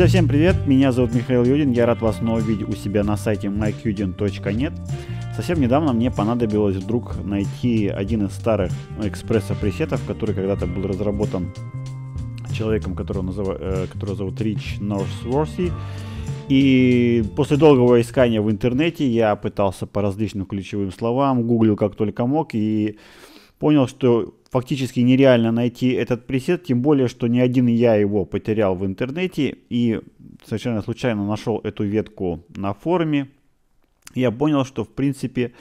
Друзья, всем привет! Меня зовут Михаил Юдин. Я рад вас снова видеть у себя на сайте mykudin.net. Совсем недавно мне понадобилось вдруг найти один из старых экспресса-пресетов, который когда-то был разработан человеком, которого, называ... Э, которого зовут Рич Норсворси. И после долгого искания в интернете я пытался по различным ключевым словам, гуглил как только мог и понял, что фактически нереально найти этот пресет, тем более, что не один я его потерял в интернете и совершенно случайно нашел эту ветку на форуме. Я понял, что в принципе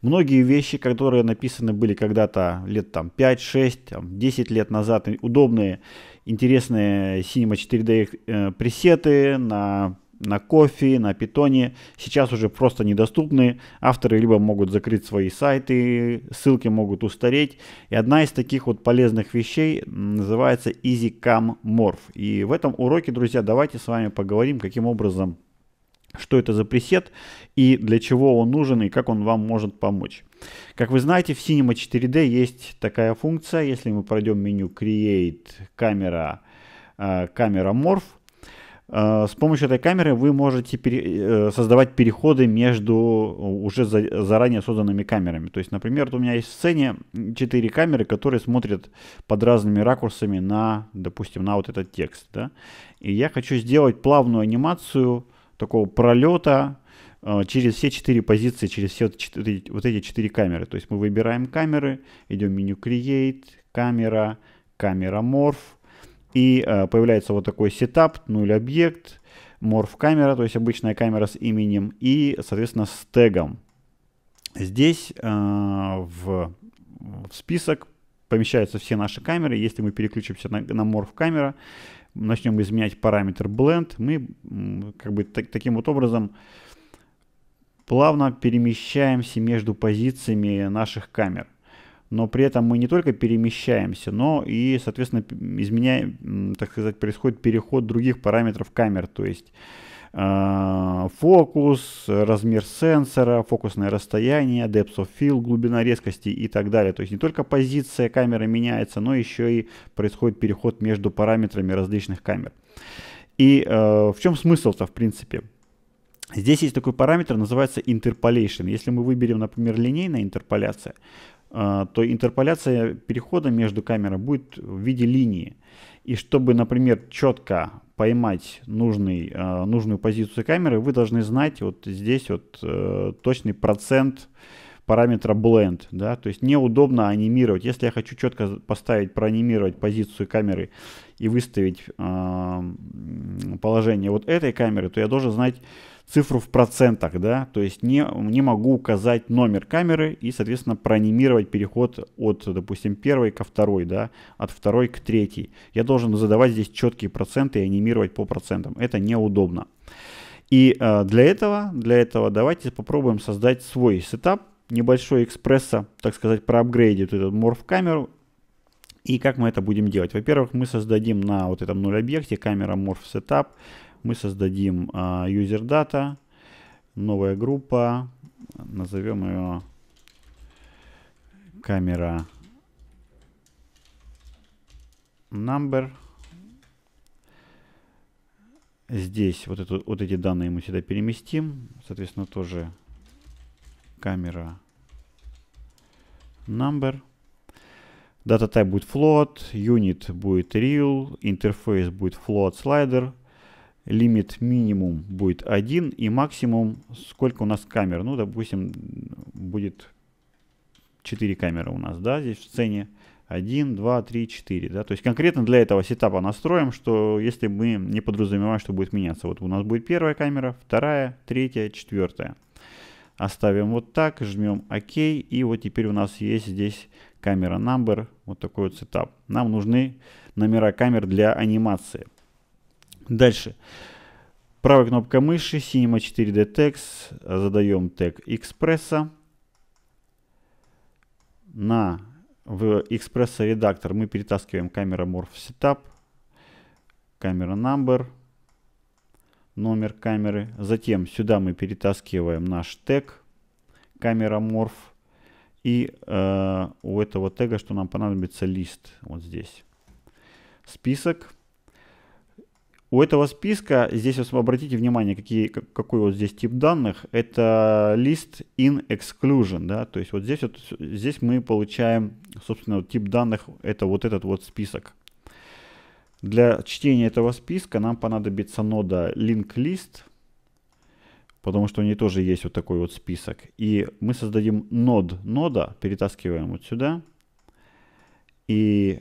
многие вещи, которые написаны были когда-то лет там 5, 6, там, 10 лет назад, удобные, интересные Cinema 4D э, пресеты на на кофе, на питоне, сейчас уже просто недоступны. Авторы либо могут закрыть свои сайты, ссылки могут устареть. И одна из таких вот полезных вещей называется EasyCam Morph. И в этом уроке, друзья, давайте с вами поговорим, каким образом, что это за пресет и для чего он нужен и как он вам может помочь. Как вы знаете, в Cinema 4D есть такая функция, если мы пройдем меню Create, камера, э, камера Morph, Э, с помощью этой камеры вы можете пере- э, создавать переходы между э, уже за- заранее созданными камерами. То есть, например, вот у меня есть в сцене 4 камеры, которые смотрят под разными ракурсами на, допустим, на вот этот текст. Да? И я хочу сделать плавную анимацию такого пролета через все четыре позиции, через все 4, вот эти четыре камеры. То есть мы выбираем камеры, идем в меню Create, камера, камера Morph, и э, появляется вот такой сетап, нуль объект, морф камера, то есть обычная камера с именем и, соответственно, с тегом. Здесь э, в, в список помещаются все наши камеры. Если мы переключимся на, на морф камера, начнем изменять параметр blend, мы как бы так, таким вот образом плавно перемещаемся между позициями наших камер но при этом мы не только перемещаемся, но и, соответственно, изменяем, так сказать, происходит переход других параметров камер, то есть э, фокус, размер сенсора, фокусное расстояние, depth of field, глубина резкости и так далее. То есть не только позиция камеры меняется, но еще и происходит переход между параметрами различных камер. И э, в чем смысл-то, в принципе? Здесь есть такой параметр, называется interpolation. Если мы выберем, например, линейная интерполяция, а, то интерполяция перехода между камерой будет в виде линии. И чтобы, например, четко поймать нужный, а, нужную позицию камеры, вы должны знать вот здесь вот э, точный процент, параметра blend, да, то есть неудобно анимировать. Если я хочу четко поставить, проанимировать позицию камеры и выставить э, положение вот этой камеры, то я должен знать цифру в процентах, да, то есть не, не могу указать номер камеры и, соответственно, проанимировать переход от, допустим, первой ко второй, да, от второй к третьей. Я должен задавать здесь четкие проценты и анимировать по процентам. Это неудобно. И э, для этого, для этого давайте попробуем создать свой сетап, небольшой экспресса, так сказать, проапгрейдит этот морф камеру. И как мы это будем делать? Во-первых, мы создадим на вот этом нуль объекте камера morph setup. Мы создадим uh, user data, новая группа, назовем ее камера number. Здесь вот, эту, вот эти данные мы сюда переместим. Соответственно, тоже камера number. Data type будет float, unit будет real, interface будет float slider, limit минимум будет 1 и максимум сколько у нас камер. Ну, допустим, будет 4 камеры у нас, да, здесь в сцене. 1, 2, 3, 4. Да? То есть конкретно для этого сетапа настроим, что если мы не подразумеваем, что будет меняться. Вот у нас будет первая камера, вторая, третья, четвертая. Оставим вот так, жмем ОК. И вот теперь у нас есть здесь камера number, вот такой вот сетап. Нам нужны номера камер для анимации. Дальше. Правой кнопкой мыши, Cinema 4D Text, задаем тег экспресса. На в экспресса редактор мы перетаскиваем камера Morph Setup, камера Number – номер камеры. Затем сюда мы перетаскиваем наш тег камера морф. И э, у этого тега, что нам понадобится, лист вот здесь. Список. У этого списка, здесь вот обратите внимание, какие, какой вот здесь тип данных. Это лист in exclusion, да, то есть вот здесь вот, здесь мы получаем, собственно, вот тип данных, это вот этот вот список. Для чтения этого списка нам понадобится нода linkList, потому что у нее тоже есть вот такой вот список. И мы создадим нод нода, перетаскиваем вот сюда. И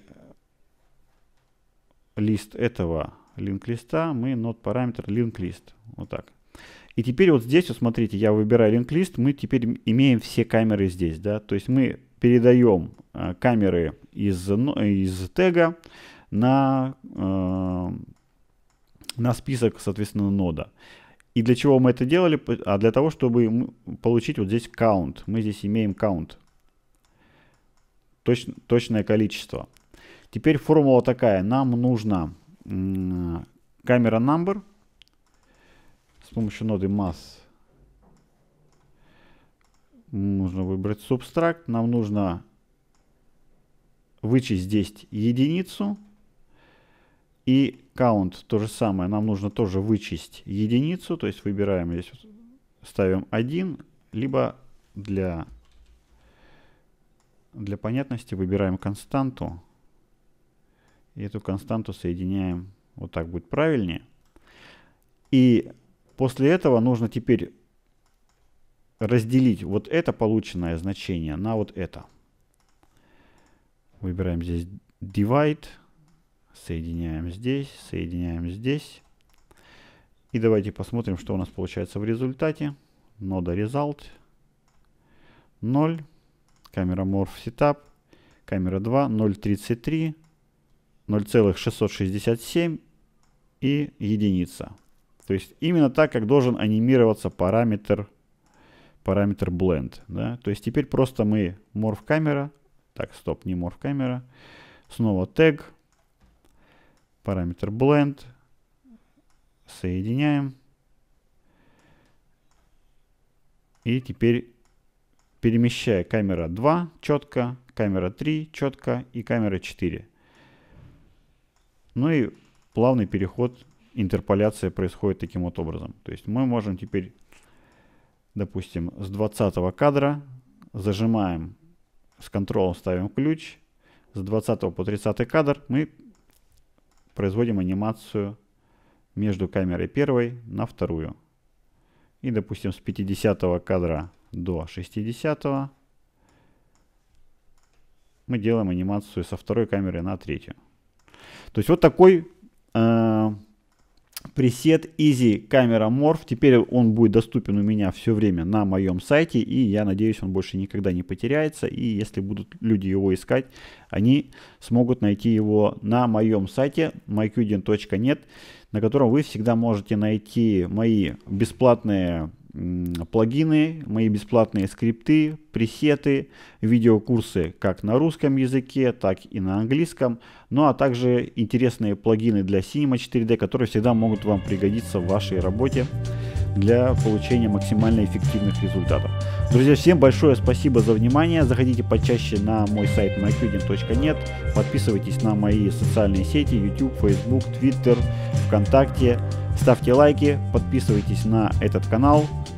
лист этого линк-листа мы нод параметр linkList. Вот так. И теперь вот здесь, вот смотрите, я выбираю линк-лист, мы теперь имеем все камеры здесь, да, то есть мы передаем э, камеры из, из тега, на, э, на список, соответственно, нода. И для чего мы это делали? А для того, чтобы получить вот здесь count. Мы здесь имеем count. Точ, точное количество. Теперь формула такая. Нам нужна камера number с помощью ноды mass нужно выбрать субстракт. Нам нужно вычесть здесь единицу. И count то же самое. Нам нужно тоже вычесть единицу. То есть выбираем здесь, ставим 1. Либо для, для понятности выбираем константу. И эту константу соединяем. Вот так будет правильнее. И после этого нужно теперь разделить вот это полученное значение на вот это. Выбираем здесь divide. Соединяем здесь, соединяем здесь. И давайте посмотрим, что у нас получается в результате. Нода result 0, камера morph setup, камера 2, 0.33, 0,667 и единица. То есть именно так, как должен анимироваться параметр, параметр blend. Да? То есть теперь просто мы morph камера, так, стоп, не morph камера, снова тег, параметр blend, соединяем. И теперь перемещая камера 2 четко, камера 3 четко и камера 4. Ну и плавный переход, интерполяция происходит таким вот образом. То есть мы можем теперь, допустим, с 20 кадра зажимаем, с контролом ставим ключ, с 20 по 30 кадр мы производим анимацию между камерой первой на вторую. И, допустим, с 50 кадра до 60 мы делаем анимацию со второй камеры на третью. То есть вот такой э, пресет Easy Camera Morph. Теперь он будет доступен у меня все время на моем сайте, и я надеюсь, он больше никогда не потеряется. И если будут люди его искать, они смогут найти его на моем сайте myqdin.net, на котором вы всегда можете найти мои бесплатные плагины, мои бесплатные скрипты, пресеты, видеокурсы как на русском языке, так и на английском, ну а также интересные плагины для Cinema 4D, которые всегда могут вам пригодиться в вашей работе для получения максимально эффективных результатов. Друзья, всем большое спасибо за внимание. Заходите почаще на мой сайт mycudin.net. Подписывайтесь на мои социальные сети YouTube, Facebook, Twitter, ВКонтакте. Ставьте лайки, подписывайтесь на этот канал.